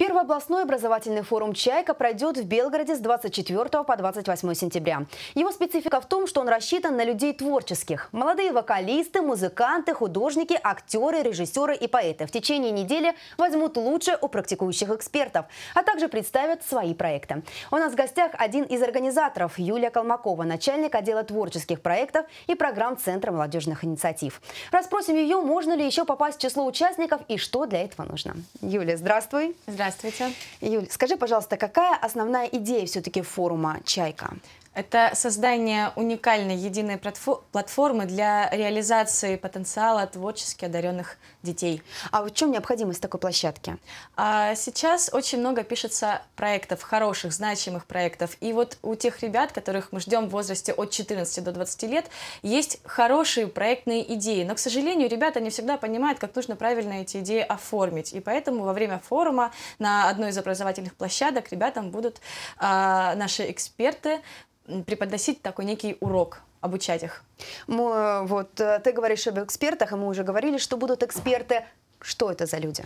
Первый областной образовательный форум «Чайка» пройдет в Белгороде с 24 по 28 сентября. Его специфика в том, что он рассчитан на людей творческих. Молодые вокалисты, музыканты, художники, актеры, режиссеры и поэты в течение недели возьмут лучшее у практикующих экспертов, а также представят свои проекты. У нас в гостях один из организаторов Юлия Колмакова, начальник отдела творческих проектов и программ Центра молодежных инициатив. Расспросим ее, можно ли еще попасть в число участников и что для этого нужно. Юлия, здравствуй. Здравствуй. Здравствуйте. Юль, скажи, пожалуйста, какая основная идея все-таки форума «Чайка»? Это создание уникальной единой платформы для реализации потенциала творчески одаренных детей. А в чем необходимость такой площадки? А сейчас очень много пишется проектов, хороших, значимых проектов. И вот у тех ребят, которых мы ждем в возрасте от 14 до 20 лет, есть хорошие проектные идеи. Но, к сожалению, ребята не всегда понимают, как нужно правильно эти идеи оформить. И поэтому во время форума на одной из образовательных площадок ребятам будут а, наши эксперты преподносить такой некий урок обучать их. Мы, э, вот э, ты говоришь об экспертах, и мы уже говорили, что будут эксперты. Что это за люди?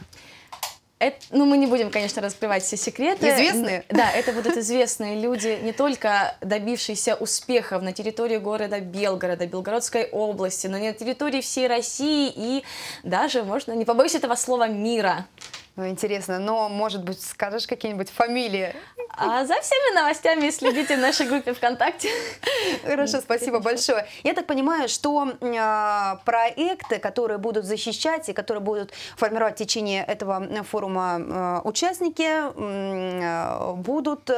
Это, ну, мы не будем, конечно, раскрывать все секреты. Известные? Да, это будут известные люди, не только добившиеся успехов на территории города Белгорода, Белгородской области, но и на территории всей России и даже, можно, не побоюсь этого слова, мира. Ну, интересно, но, может быть, скажешь какие-нибудь фамилии? А за всеми новостями следите в нашей группе ВКонтакте. Хорошо, спасибо большое. Я так понимаю, что а, проекты, которые будут защищать и которые будут формировать в течение этого форума а, участники, а, будут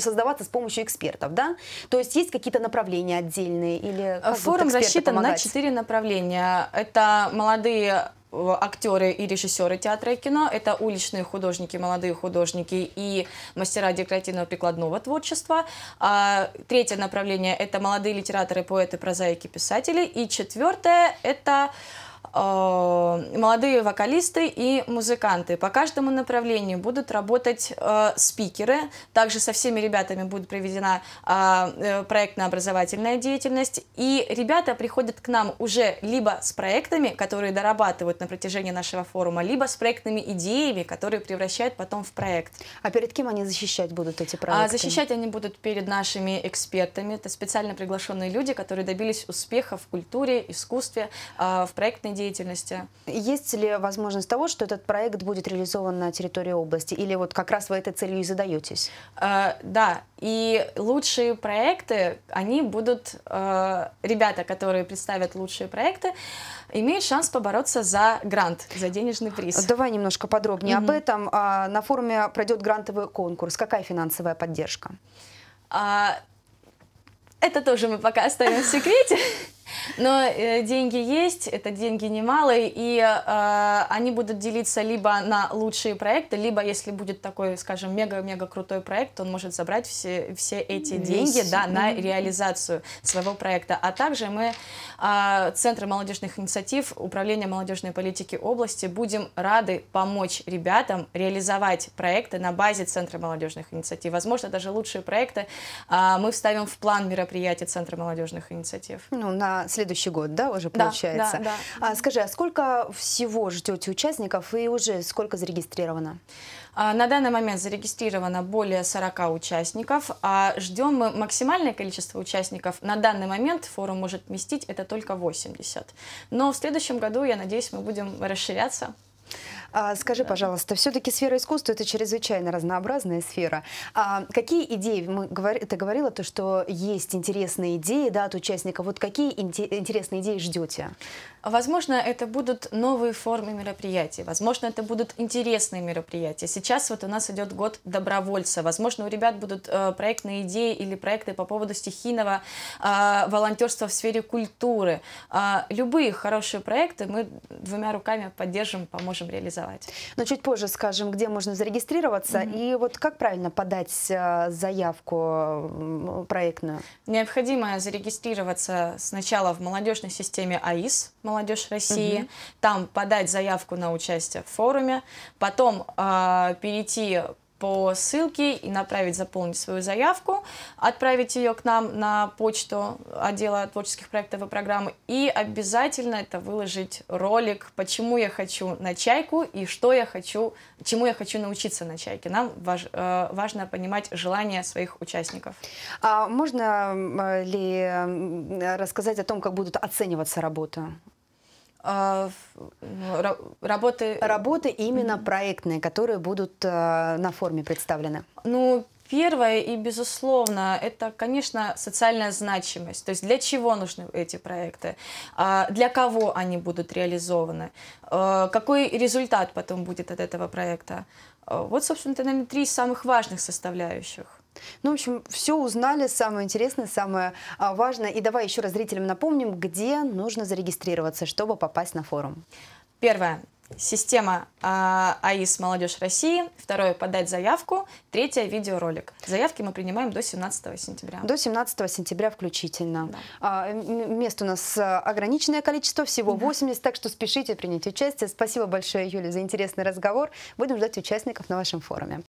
создаваться с помощью экспертов, да? То есть есть какие-то направления отдельные или Форум рассчитан на четыре направления. Это молодые актеры и режиссеры театра и кино, это уличные художники, молодые художники и мастера декоративного прикладного творчества. А, третье направление – это молодые литераторы, поэты, прозаики, писатели. И четвертое – это Э, молодые вокалисты и музыканты. По каждому направлению будут работать э, спикеры. Также со всеми ребятами будет проведена э, э, проектно-образовательная деятельность. И ребята приходят к нам уже либо с проектами, которые дорабатывают на протяжении нашего форума, либо с проектными идеями, которые превращают потом в проект. А перед кем они защищать будут эти а, проекты? А защищать они будут перед нашими экспертами. Это специально приглашенные люди, которые добились успеха в культуре, искусстве, э, в проектной деятельности деятельности. Есть ли возможность того, что этот проект будет реализован на территории области? Или вот как раз вы этой целью и задаетесь? Э, да, и лучшие проекты, они будут, э, ребята, которые представят лучшие проекты, имеют шанс побороться за грант, за денежный приз. Давай немножко подробнее угу. об этом. А, на форуме пройдет грантовый конкурс. Какая финансовая поддержка? А, это тоже мы пока оставим в секрете. Но э, деньги есть, это деньги немалые, и э, они будут делиться либо на лучшие проекты, либо если будет такой, скажем, мега-мега крутой проект, он может забрать все, все эти Весь. деньги да, на реализацию своего проекта. А также мы, э, Центр молодежных инициатив, Управление молодежной политики области, будем рады помочь ребятам реализовать проекты на базе Центра молодежных инициатив. Возможно, даже лучшие проекты э, мы вставим в план мероприятий Центра молодежных инициатив. Ну, на следующий год, да, уже да, получается? Да, да. А, скажи, а сколько всего ждете участников и уже сколько зарегистрировано? А, на данный момент зарегистрировано более 40 участников, а ждем мы максимальное количество участников. На данный момент форум может вместить это только 80. Но в следующем году, я надеюсь, мы будем расширяться. А, скажи, да. пожалуйста, все-таки сфера искусства – это чрезвычайно разнообразная сфера. А какие идеи, мы говор... ты говорила, то, что есть интересные идеи да, от участников, вот какие интересные идеи ждете? Возможно, это будут новые формы мероприятий, возможно, это будут интересные мероприятия. Сейчас вот у нас идет год добровольца, возможно, у ребят будут э, проектные идеи или проекты по поводу стихийного э, а, волонтерства в сфере культуры. Э, любые хорошие проекты мы двумя руками поддержим, поможем реализовать организовать. Но чуть позже скажем, где можно зарегистрироваться mm -hmm. и вот как правильно подать э, заявку проектную. Необходимо зарегистрироваться сначала в молодежной системе АИС, Молодежь России, mm -hmm. там подать заявку на участие в форуме, потом э, перейти по ссылке и направить заполнить свою заявку, отправить ее к нам на почту отдела творческих проектов и программы и обязательно это выложить ролик, почему я хочу на чайку и что я хочу, чему я хочу научиться на чайке. Нам важ, э, важно понимать желания своих участников. А можно э, ли рассказать о том, как будут оцениваться работы? А, работы... Работы именно проектные, которые будут э, на форме представлены. Ну, первое и безусловно, это, конечно, социальная значимость. То есть для чего нужны эти проекты, а, для кого они будут реализованы, а, какой результат потом будет от этого проекта. Вот, собственно, это, наверное, три самых важных составляющих. Ну, в общем, все узнали, самое интересное, самое а, важное. И давай еще раз зрителям напомним, где нужно зарегистрироваться, чтобы попасть на форум. Первое. Система э, АИС «Молодежь России». Второе – подать заявку. Третье – видеоролик. Заявки мы принимаем до 17 сентября. До 17 сентября включительно. Да. А, мест у нас а, ограниченное количество, всего да. так что спешите принять участие. Спасибо большое, Юля, за интересный разговор. Будем ждать участников на вашем форуме.